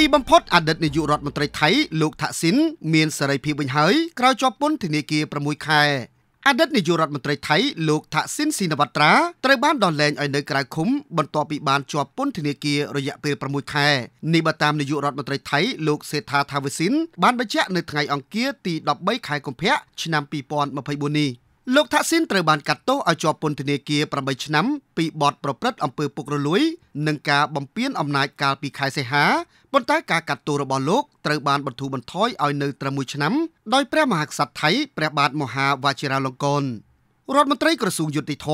ទីបំផុតអតីតនាយករដ្ឋមន្ត្រីថៃលោកថាក់ស៊ីនមានសេរីភាពវិញហើយក្រោយជាប់ពន្ធនាគារ6ខែ អតីតនាយករដ្ឋមន្ត្រីថៃលោកថាក់ស៊ីនស៊ីណាវ៉ាត្រាត្រូវបានដោះលែងឲ្យនៅក្រៅឃុំបន្ទាប់ពីបានជាប់ពន្ធនាគាររយៈពេល6ខែនេះបើតាមនាយករដ្ឋមន្ត្រីថៃលោកសេដ្ឋាថាវិសិនបានបញ្ជាក់នៅថ្ងៃអង្គារទី13ខែកុម្ភៈឆ្នាំ2024នេះ។លោកថាក់ស៊ីនត្រូវបានកាត់ទោសឲ្យជាប់ពន្ធនាគារ8ឆ្នាំ ពីបទប្រព្រឹត្តអំពើពុករលួយនិងការបំពានអំណាចកាលពីខែសីហាប៉ុន្តែការកាត់ទោសរបស់លោកត្រូវបានបន្ធូរបន្ថយឲ្យនៅត្រឹម1ឆ្នាំដោយព្រះមហាក្សត្រថៃព្រះបាទមហាវជិរាលង្កនរដ្ឋមន្ត្រីក្រសួងយុតិធធ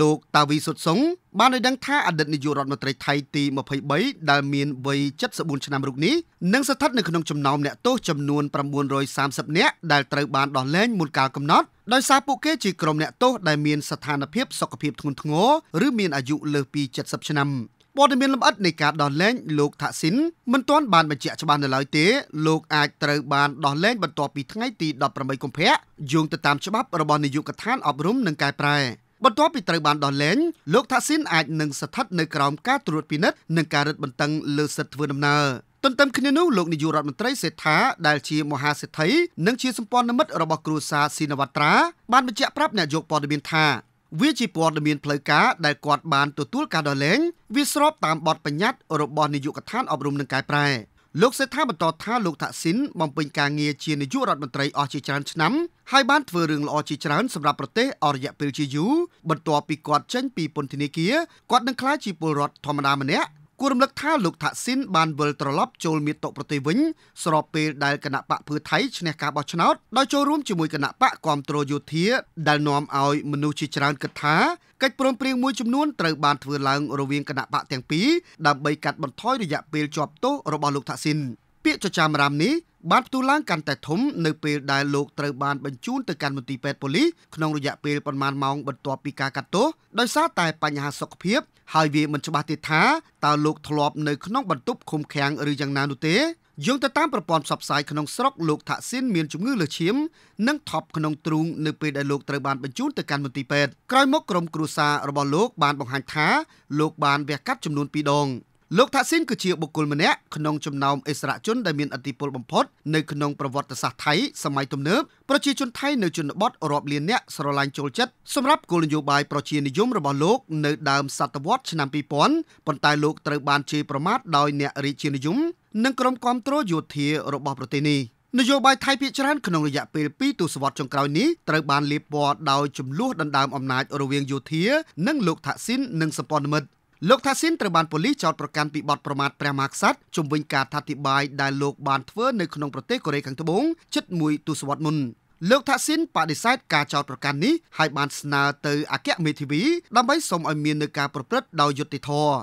លោកតាវីសុតសុងបានឲ្យដឹងថាអតីតនាយករដ្ឋមន្ត្រីថៃទី23ដែលមានវ័យ74ឆ្នាំរូបនេះនឹងស្ថិតនៅក្នុងចំណោមអ្នកទោសចំនួន930នាក់ដែលត្រូវបានដោះលែងមុនកាលកំណត់ដោយសារពួកគេជាក្រុមអ្នកទោសដែលមានស្ថានភាពសុខភាពធ្ងន់ធ្ងរឬមានអាយុលើសពី70ឆ្នាំ។ព័ត៌មានលម្អិតនៃការដោះលែងលោកថាក់ស៊ីនមិនទាន់បានបញ្ជាក់ច្បាស់នៅឡើយទេលោកអាចត្រូវបានដោះលែងបន្ទាប់ពីថ្ងៃទី18កុម្ភៈយោងទៅតាមច្បាប់របស់នាយកដ្ឋានអប់រំនិងកែប្រែបន្ទាប់ពីត្រូវបានដោះលែងលោកថាក់ស៊ីនអាចនឹងស្ថិតនៅក្រោមការត្រួតពិនិត្យនិងការរឹតបន្តឹងលើសិទ្ធិធ្វើដំណើរទន្ទឹមគ្នានោះលោកនាយករដ្ឋមន្ត្រីសេដ្ឋាដែលជាមហាសេដ្ឋីនិងជាសម្ព័ន្ធមិត្តរបស់គ្រួសារស៊ីនវត្ត្រាបានបញ្ជាក់ប្រាប់អ្នកយកព័ត៌មានថាវាជាព័ត៌មានផ្លូវការដែលគាត់បានទទួលការដោះលែងវាស្របតាមបទបញ្ញត្តិរបស់នាយកដ្ឋានអប់រំនិងកែប្រែលោកសេដ្ឋាបន្តថាលោកថាក់ស៊ីនបំពេញការងារជានាយករដ្ឋមន្ត្រីអស់ជាច្រើនឆ្នាំហើយបានធ្វើរឿងល្អជាច្រើនសម្រាប់ប្រទេសអររយៈពេលជាយូរបន្ទាប់ពីគាត់ចេញពីពន្ធនាគារគាត់នឹងក្លាយជាពលរដ្ឋធម្មតាម្នាក់គួររំលឹកថាលោកថាក់ស៊ីន បានវិលត្រឡប់ចូលមាតុប្រទេសវិញ ស្របពេលដែលគណៈបកភឿថៃឈ្នះការបោះឆ្នោតដោយចូលរួមជាមួយគណៈបកគាំទ្រយោធាដែលនាំឲ្យមនុស្សជាច្រើនគិតថាកិច្ចព្រមព្រៀងមួយចំនួនត្រូវបានធ្វើឡើងរវាងគណៈបកទាំងពីរដើម្បីកាត់បន្ថយរយៈពេលជាប់ទោសរបស់លោកថាក់ស៊ីន ពាក្យចចាមរាមនេះបានផ្ទុះឡើងកាន់តែធំនៅពេលដែលលោកត្រូវបានបញ្ជូនទៅកាន់មន្ទីរពេទ្យប៉ូលីសក្នុងរយៈពេលប្រមាណម៉ោងបន្ទាប់ពីការកាត់ទោសដោយសារតែបញ្ហាសុខភាពហើយវាមិនច្បាស់ទេថាតើលោកធ្លាប់នៅក្នុងបន្ទប់ឃុំឃាំងឬយ៉ាងណានោះទេយោងទៅតាមប្រព័ន្ធផ្សព្វផ្សាយក្នុងស្រុកលោកថាក់ស៊ីនមានជំងឺលើឈាមនិងថប់ក្នុងទ្រូងនៅពេលដែលលោកត្រូវបានបញ្ជូនទៅកាន់មន្ទីរពេទ្យក្រោយមកក្រុមគ្រួសាររបស់លោកបានបង្ហាញថាលោកបានវះកាត់ចំនួន2ដងលោកថាស៊ីនគឺជាបុគ្គលម្នាក់ក្នុងចំណោមអិសរាជជនដែលមានឥទ្ធិពលបំផុតនៅក្នុងប្រវត្តិសាស្ត្រថៃសម័យទំនើបប្រជាជនថៃនៅជនបទរាប់លានអ្នកស្រឡាញ់ចូលចិត្តសម្រាប់គោលនយោបាយប្រជានិយមរបស់លោកនៅដើមសតវត្សឆ្នាំ2000ប៉ុន្តែលោកត្រូវបានជេរប្រមាថដោយអ្នករាជានិយមនិងក្រុមគាំទ្រយោធារបស់ប្រទេសនេះ។នយោបាយថៃភាគច្រើនក្នុងរយៈពេល2ទសវត្សរ៍ចុងក្រោយនេះត្រូវបានលាបពណ៌ដោយចំនួនដណ្ដើមអំណាចរវាងយោធានិងលោកថាក់ស៊ីននិងសម្ព័ន្ធមិត្តលោកថាស៊ីនត្រូវបានប៉ូលីសចោទប្រកាន់ពីបទប្រមាថព្រះមហាក្សត្រជំវិញការថាធិបាយដែលលោកបានធ្វើនៅក្នុងប្រទេសកូរ៉េខាងត្បូងជិតមួយទសវត្សរ៍មុនលោកថាស៊ីនបដិសេធការចោទប្រកាន់នេះហើយបានស្នើទៅអគ្គមេធាវីដើម្បីសុំឲ្យមាននឹងការប្រព្រឹត្តដោយយុត្តិធម៌